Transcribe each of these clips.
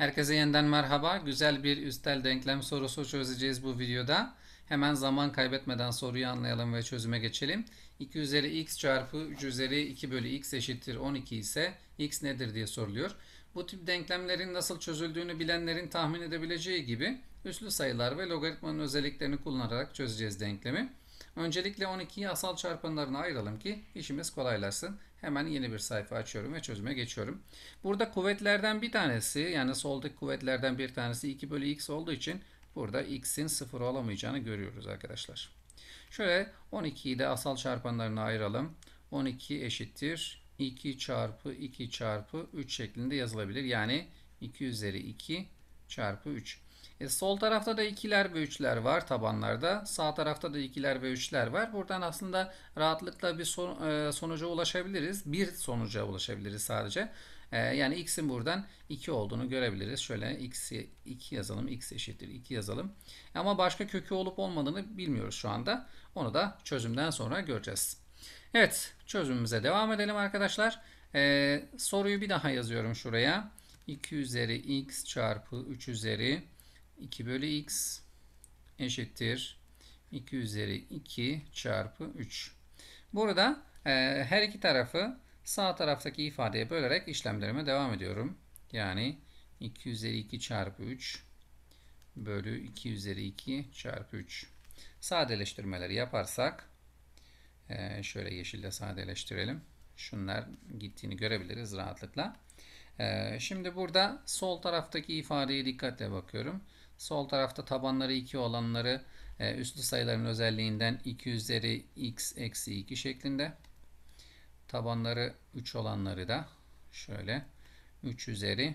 Herkese yeniden merhaba. Güzel bir üstel denklem sorusu çözeceğiz bu videoda. Hemen zaman kaybetmeden soruyu anlayalım ve çözüme geçelim. 2 üzeri x çarpı 3 üzeri 2 bölü x eşittir 12 ise x nedir diye soruluyor. Bu tip denklemlerin nasıl çözüldüğünü bilenlerin tahmin edebileceği gibi üslü sayılar ve logaritmanın özelliklerini kullanarak çözeceğiz denklemi. Öncelikle 12'yi asal çarpanlarına ayıralım ki işimiz kolaylaşsın. Hemen yeni bir sayfa açıyorum ve çözüme geçiyorum. Burada kuvvetlerden bir tanesi yani soldaki kuvvetlerden bir tanesi 2 bölü x olduğu için burada x'in 0 olamayacağını görüyoruz arkadaşlar. Şöyle 12'yi de asal çarpanlarına ayıralım. 12 eşittir 2 çarpı 2 çarpı 3 şeklinde yazılabilir. Yani 2 üzeri 2 çarpı 3. E, sol tarafta da ikiler ve üçler var tabanlarda. Sağ tarafta da ikiler ve üçler var. Buradan aslında rahatlıkla bir son, e, sonuca ulaşabiliriz. Bir sonuca ulaşabiliriz sadece. E, yani x'in buradan 2 olduğunu görebiliriz. Şöyle x 2 yazalım. x eşittir 2 yazalım. Ama başka kökü olup olmadığını bilmiyoruz şu anda. Onu da çözümden sonra göreceğiz. Evet çözümümüze devam edelim arkadaşlar. E, soruyu bir daha yazıyorum şuraya. 2 üzeri x çarpı 3 üzeri 2 bölü x eşittir 2 üzeri 2 çarpı 3. Burada e, her iki tarafı sağ taraftaki ifadeye bölerek işlemlerime devam ediyorum. Yani 2 üzeri 2 çarpı 3 bölü 2 üzeri 2 çarpı 3. Sadeleştirmeleri yaparsak e, şöyle yeşille sadeleştirelim. Şunlar gittiğini görebiliriz rahatlıkla. E, şimdi burada sol taraftaki ifadeye dikkatle bakıyorum. Sol tarafta tabanları 2 olanları e, üstlü sayıların özelliğinden 2 üzeri x eksi 2 şeklinde. Tabanları 3 olanları da şöyle 3 üzeri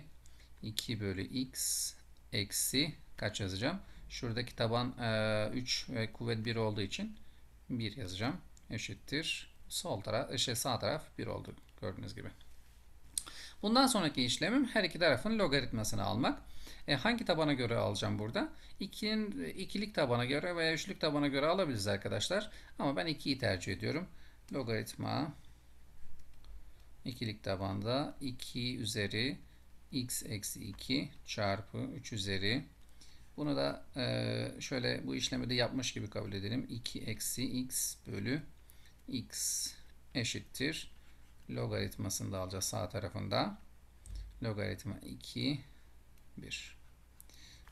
2 bölü x eksi kaç yazacağım? Şuradaki taban 3 e, ve kuvvet 1 olduğu için 1 yazacağım. Eşittir. Sol taraf, e, şey sağ taraf 1 oldu gördüğünüz gibi. Bundan sonraki işlemim her iki tarafın logaritmasını almak. E, hangi tabana göre alacağım burada? İki'nin ikilik tabana göre veya üçlük tabana göre alabiliriz arkadaşlar. Ama ben 2'yi tercih ediyorum. Logaritma ikilik tabanda 2 üzeri x eksi 2 çarpı 3 üzeri bunu da e, şöyle bu işlemi de yapmış gibi kabul edelim. 2 eksi x bölü x eşittir. Logaritmasını da alacağız sağ tarafında. Logaritma 2 1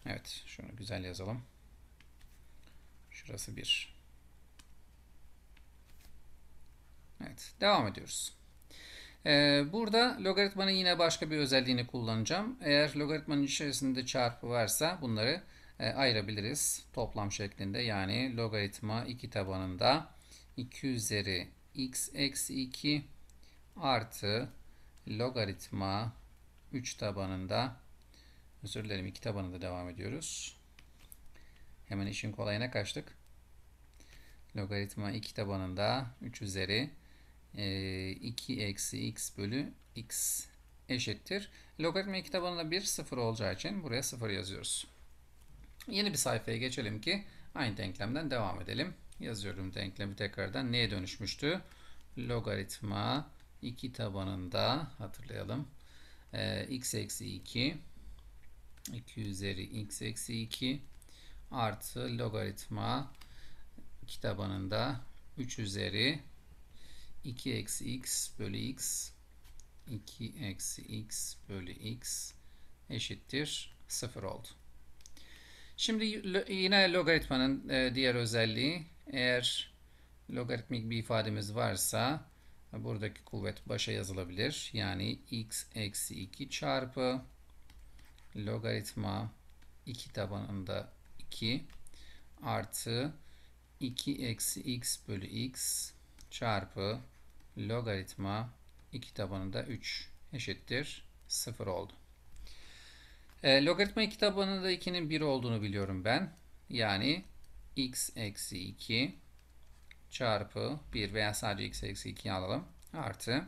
Evet şunu güzel yazalım. Şurası 1. Evet devam ediyoruz. Ee, burada logaritmanın yine başka bir özelliğini kullanacağım. Eğer logaritmanın içerisinde çarpı varsa bunları e, ayırabiliriz toplam şeklinde. Yani logaritma 2 tabanında 2 üzeri x eksi 2 artı logaritma 3 tabanında Özür dilerim iki tabanında devam ediyoruz. Hemen işin kolayına kaçtık. Logaritma 2 tabanında 3 üzeri e, 2 eksi x bölü x eşittir. Logaritma 2 tabanında 1 0 olacağı için buraya 0 yazıyoruz. Yeni bir sayfaya geçelim ki aynı denklemden devam edelim. Yazıyorum denklemi tekrardan neye dönüşmüştü? Logaritma 2 tabanında hatırlayalım. E, x eksi 2 2 üzeri x eksi 2 artı logaritma kitabının da 3 üzeri 2 eksi x bölü x 2 eksi x bölü x eşittir 0 oldu. Şimdi yine logaritmanın e, diğer özelliği eğer logaritmik bir ifademiz varsa buradaki kuvvet başa yazılabilir. Yani x eksi 2 çarpı logaritma 2 tabanında 2 artı 2 eksi x bölü x çarpı logaritma 2 tabanında 3 eşittir 0 oldu. E, logaritma 2 tabanında 2'nin 1 olduğunu biliyorum ben. Yani x eksi 2 çarpı 1 veya sadece x eksi 2'yi alalım. Artı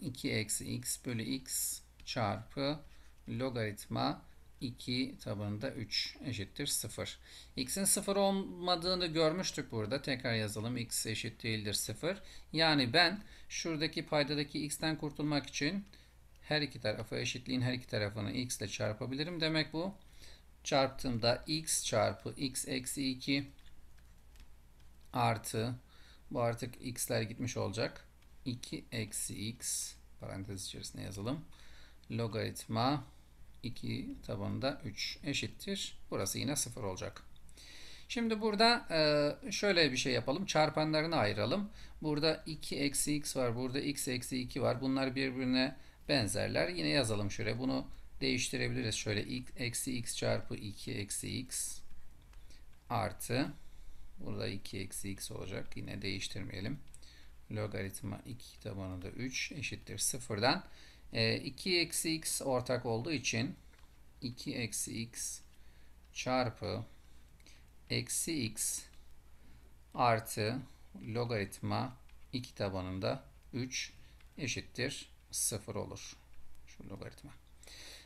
2 eksi x bölü x çarpı logaritma 2 tabanında 3 eşittir 0. X'in 0 olmadığını görmüştük burada. Tekrar yazalım. X eşit değildir 0. Yani ben şuradaki paydadaki X'ten kurtulmak için her iki tarafı eşitliğin her iki tarafını X ile çarpabilirim. Demek bu çarptığımda X çarpı X eksi 2 artı bu artık X'ler gitmiş olacak. 2 eksi X parantez içerisine yazalım logaritma 2 tabanında 3 eşittir. Burası yine 0 olacak. Şimdi burada e, şöyle bir şey yapalım. Çarpanlarını ayıralım. Burada 2 eksi x var. Burada x eksi 2 var. Bunlar birbirine benzerler. Yine yazalım şöyle. Bunu değiştirebiliriz. Şöyle x, eksi x çarpı 2 eksi x artı burada 2 eksi x olacak. Yine değiştirmeyelim. Logaritma 2 tabanında da 3 eşittir 0'dan 2 e, eksi x ortak olduğu için 2 eksi x çarpı eksi x artı logaritma 2 tabanında 3 eşittir 0 olur. Şu logaritma.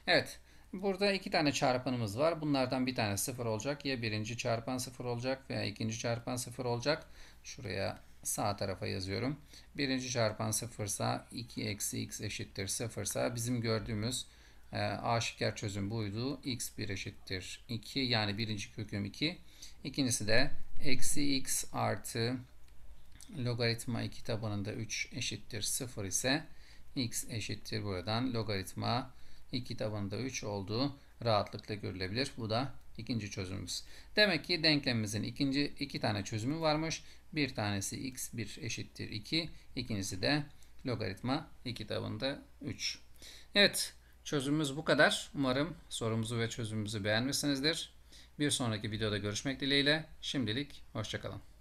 Evet. Burada iki tane çarpanımız var. Bunlardan bir tane 0 olacak. Ya birinci çarpan 0 olacak veya ikinci çarpan 0 olacak. Şuraya sağ tarafa yazıyorum. Birinci çarpan sıfırsa 2 eksi x eşittir sıfırsa bizim gördüğümüz e, aşikar çözüm buydu. x1 eşittir 2 yani birinci köküm 2. İkincisi de eksi x artı logaritma 2 tabanında 3 eşittir 0 ise x eşittir buradan logaritma 2 tabanında 3 olduğu rahatlıkla görülebilir. Bu da İkinci çözümümüz. Demek ki denklemimizin ikinci iki tane çözümü varmış. Bir tanesi x1 eşittir 2. İkincisi de logaritma 2 tabanında 3. Evet çözümümüz bu kadar. Umarım sorumuzu ve çözümümüzü beğenmişsinizdir. Bir sonraki videoda görüşmek dileğiyle. Şimdilik hoşçakalın.